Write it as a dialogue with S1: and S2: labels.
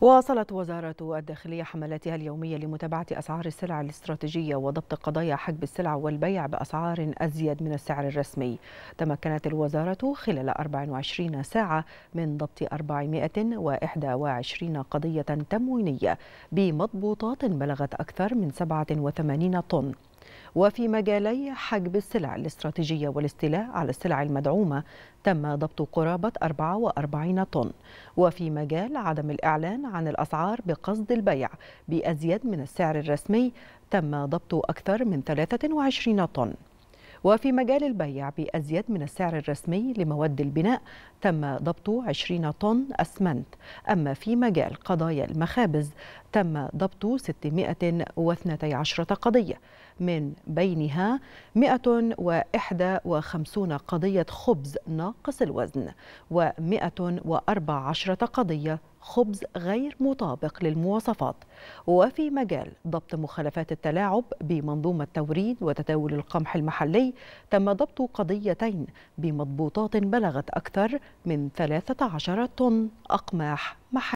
S1: واصلت وزارة الداخلية حملاتها اليومية لمتابعة أسعار السلع الاستراتيجية وضبط قضايا حجب السلع والبيع بأسعار أزيد من السعر الرسمي تمكنت الوزارة خلال 24 ساعة من ضبط 421 قضية تموينية بمضبوطات بلغت أكثر من 87 طن وفي مجالي حجب السلع الاستراتيجية والاستيلاء على السلع المدعومة تم ضبط قرابة 44 طن وفي مجال عدم الإعلان عن الأسعار بقصد البيع بأزيد من السعر الرسمي تم ضبط أكثر من 23 طن وفي مجال البيع بأزيد من السعر الرسمي لمواد البناء تم ضبط 20 طن أسمنت أما في مجال قضايا المخابز تم ضبط 612 قضية من بينها 151 قضية خبز ناقص الوزن و114 قضية خبز غير مطابق للمواصفات وفي مجال ضبط مخالفات التلاعب بمنظومة توريد وتداول القمح المحلي تم ضبط قضيتين بمضبوطات بلغت أكثر من 13 طن أقماح محلي